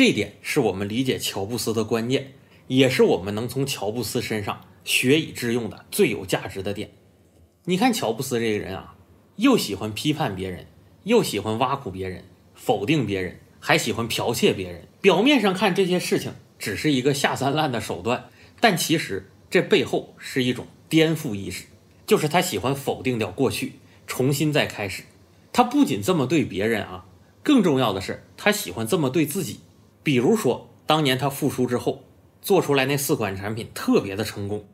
这点是我们理解乔布斯的关键，也是我们能从乔布斯身上学以致用的最有价值的点。你看乔布斯这个人啊，又喜欢批判别人，又喜欢挖苦别人，否定别人，还喜欢剽窃别人。表面上看这些事情只是一个下三滥的手段，但其实这背后是一种颠覆意识，就是他喜欢否定掉过去，重新再开始。他不仅这么对别人啊，更重要的是他喜欢这么对自己。比如说，当年他复出之后，做出来那四款产品特别的成功。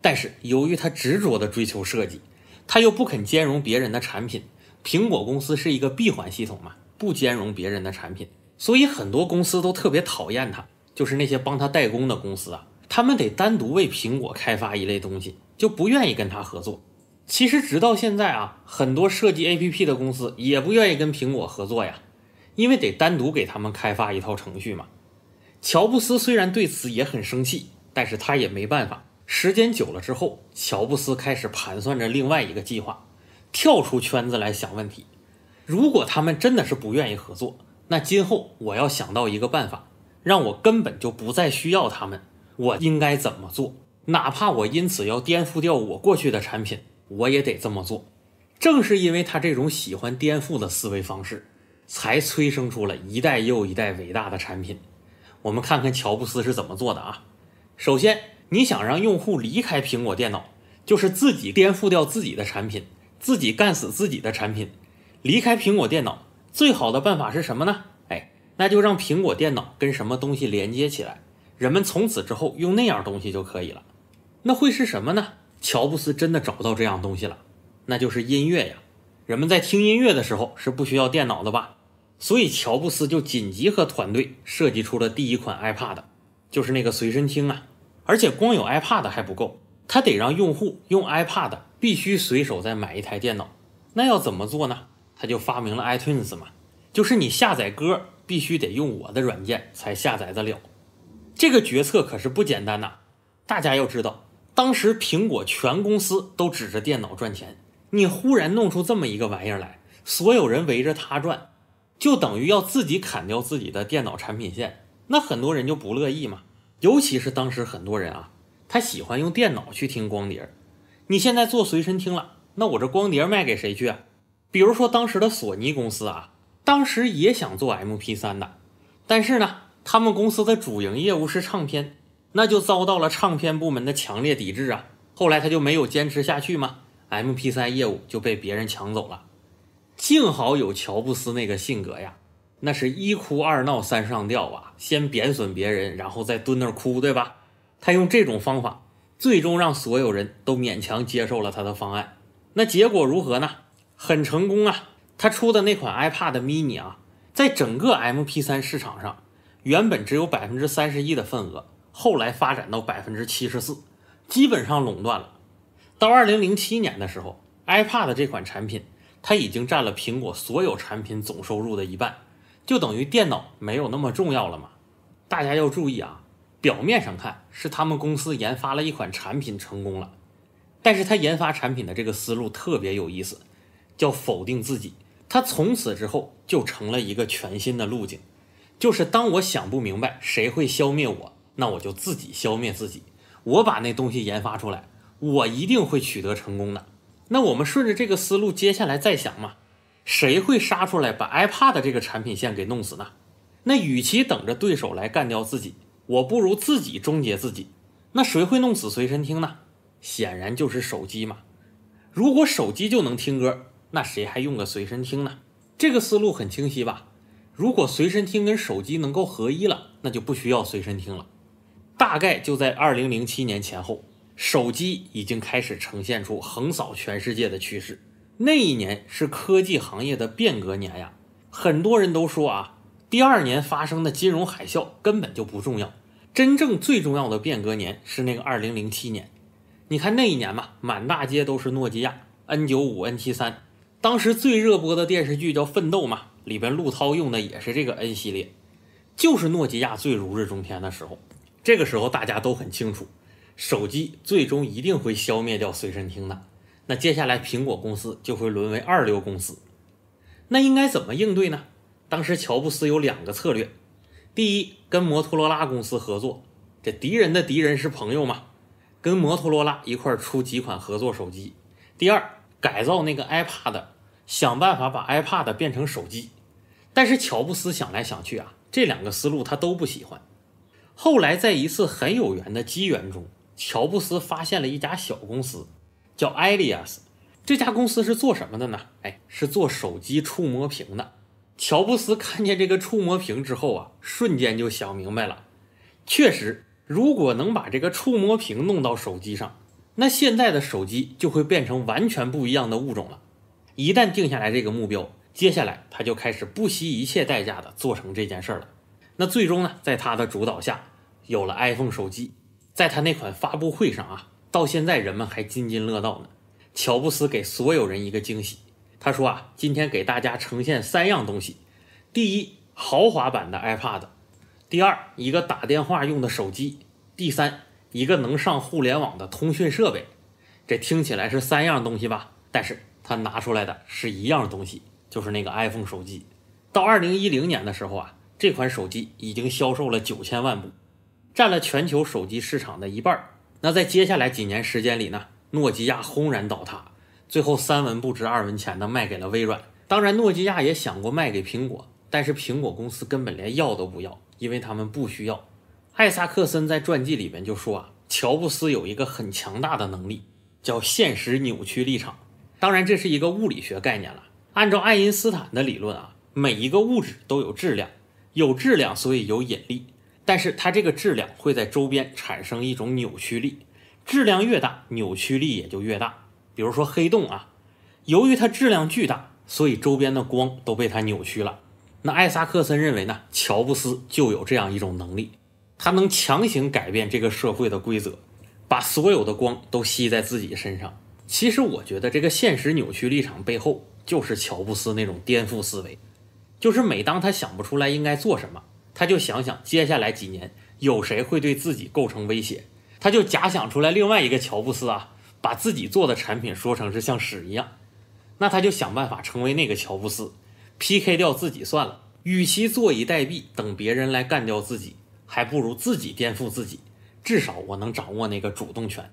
但是由于他执着的追求设计，他又不肯兼容别人的产品。苹果公司是一个闭环系统嘛，不兼容别人的产品，所以很多公司都特别讨厌他。就是那些帮他代工的公司啊，他们得单独为苹果开发一类东西，就不愿意跟他合作。其实直到现在啊，很多设计 APP 的公司也不愿意跟苹果合作呀。因为得单独给他们开发一套程序嘛。乔布斯虽然对此也很生气，但是他也没办法。时间久了之后，乔布斯开始盘算着另外一个计划，跳出圈子来想问题。如果他们真的是不愿意合作，那今后我要想到一个办法，让我根本就不再需要他们。我应该怎么做？哪怕我因此要颠覆掉我过去的产品，我也得这么做。正是因为他这种喜欢颠覆的思维方式。才催生出了一代又一代伟大的产品。我们看看乔布斯是怎么做的啊？首先，你想让用户离开苹果电脑，就是自己颠覆掉自己的产品，自己干死自己的产品。离开苹果电脑最好的办法是什么呢？哎，那就让苹果电脑跟什么东西连接起来，人们从此之后用那样东西就可以了。那会是什么呢？乔布斯真的找到这样东西了，那就是音乐呀。人们在听音乐的时候是不需要电脑的吧？所以乔布斯就紧急和团队设计出了第一款 iPad，就是那个随身听啊！而且光有 iPad 还不够，他得让用户用 iPad，必须随手再买一台电脑。那要怎么做呢？他就发明了 iTunes 嘛，就是你下载歌必须得用我的软件才下载得了。这个决策可是不简单呐！大家要知道，当时苹果全公司都指着电脑赚钱，你忽然弄出这么一个玩意儿来，所有人围着它转。就等于要自己砍掉自己的电脑产品线，那很多人就不乐意嘛。尤其是当时很多人啊，他喜欢用电脑去听光碟儿，你现在做随身听了，那我这光碟儿卖给谁去啊？比如说当时的索尼公司啊，当时也想做 MP3 的，但是呢，他们公司的主营业务是唱片，那就遭到了唱片部门的强烈抵制啊。后来他就没有坚持下去嘛，MP3 业务就被别人抢走了。幸好有乔布斯那个性格呀，那是一哭二闹三上吊啊，先贬损别人，然后再蹲那儿哭，对吧？他用这种方法，最终让所有人都勉强接受了他的方案。那结果如何呢？很成功啊！他出的那款 iPad Mini 啊，在整个 MP3 市场上，原本只有百分之三十一的份额，后来发展到百分之七十四，基本上垄断了。到二零零七年的时候，iPad 这款产品。他已经占了苹果所有产品总收入的一半，就等于电脑没有那么重要了嘛？大家要注意啊！表面上看是他们公司研发了一款产品成功了，但是他研发产品的这个思路特别有意思，叫否定自己。他从此之后就成了一个全新的路径，就是当我想不明白谁会消灭我，那我就自己消灭自己。我把那东西研发出来，我一定会取得成功的。那我们顺着这个思路，接下来再想嘛，谁会杀出来把 iPad 这个产品线给弄死呢？那与其等着对手来干掉自己，我不如自己终结自己。那谁会弄死随身听呢？显然就是手机嘛。如果手机就能听歌，那谁还用个随身听呢？这个思路很清晰吧？如果随身听跟手机能够合一了，那就不需要随身听了。大概就在二零零七年前后。手机已经开始呈现出横扫全世界的趋势。那一年是科技行业的变革年呀，很多人都说啊，第二年发生的金融海啸根本就不重要，真正最重要的变革年是那个二零零七年。你看那一年嘛，满大街都是诺基亚 N 九五、N 七三，当时最热播的电视剧叫《奋斗》嘛，里边陆涛用的也是这个 N 系列，就是诺基亚最如日中天的时候。这个时候大家都很清楚。手机最终一定会消灭掉随身听的，那接下来苹果公司就会沦为二流公司。那应该怎么应对呢？当时乔布斯有两个策略：第一，跟摩托罗拉公司合作，这敌人的敌人是朋友嘛，跟摩托罗拉一块出几款合作手机；第二，改造那个 iPad，想办法把 iPad 变成手机。但是乔布斯想来想去啊，这两个思路他都不喜欢。后来在一次很有缘的机缘中。乔布斯发现了一家小公司，叫 Alias。这家公司是做什么的呢？哎，是做手机触摸屏的。乔布斯看见这个触摸屏之后啊，瞬间就想明白了。确实，如果能把这个触摸屏弄到手机上，那现在的手机就会变成完全不一样的物种了。一旦定下来这个目标，接下来他就开始不惜一切代价的做成这件事了。那最终呢，在他的主导下，有了 iPhone 手机。在他那款发布会上啊，到现在人们还津津乐道呢。乔布斯给所有人一个惊喜，他说啊，今天给大家呈现三样东西：第一，豪华版的 iPad；第二，一个打电话用的手机；第三，一个能上互联网的通讯设备。这听起来是三样东西吧？但是他拿出来的是一样东西，就是那个 iPhone 手机。到二零一零年的时候啊，这款手机已经销售了九千万部。占了全球手机市场的一半儿。那在接下来几年时间里呢？诺基亚轰然倒塌，最后三文不值二文钱的卖给了微软。当然，诺基亚也想过卖给苹果，但是苹果公司根本连要都不要，因为他们不需要。艾萨克森在传记里面就说啊，乔布斯有一个很强大的能力，叫现实扭曲立场。当然，这是一个物理学概念了。按照爱因斯坦的理论啊，每一个物质都有质量，有质量所以有引力。但是它这个质量会在周边产生一种扭曲力，质量越大，扭曲力也就越大。比如说黑洞啊，由于它质量巨大，所以周边的光都被它扭曲了。那艾萨克森认为呢？乔布斯就有这样一种能力，他能强行改变这个社会的规则，把所有的光都吸在自己身上。其实我觉得这个现实扭曲立场背后，就是乔布斯那种颠覆思维，就是每当他想不出来应该做什么。他就想想接下来几年有谁会对自己构成威胁，他就假想出来另外一个乔布斯啊，把自己做的产品说成是像屎一样，那他就想办法成为那个乔布斯，PK 掉自己算了。与其坐以待毙，等别人来干掉自己，还不如自己颠覆自己，至少我能掌握那个主动权。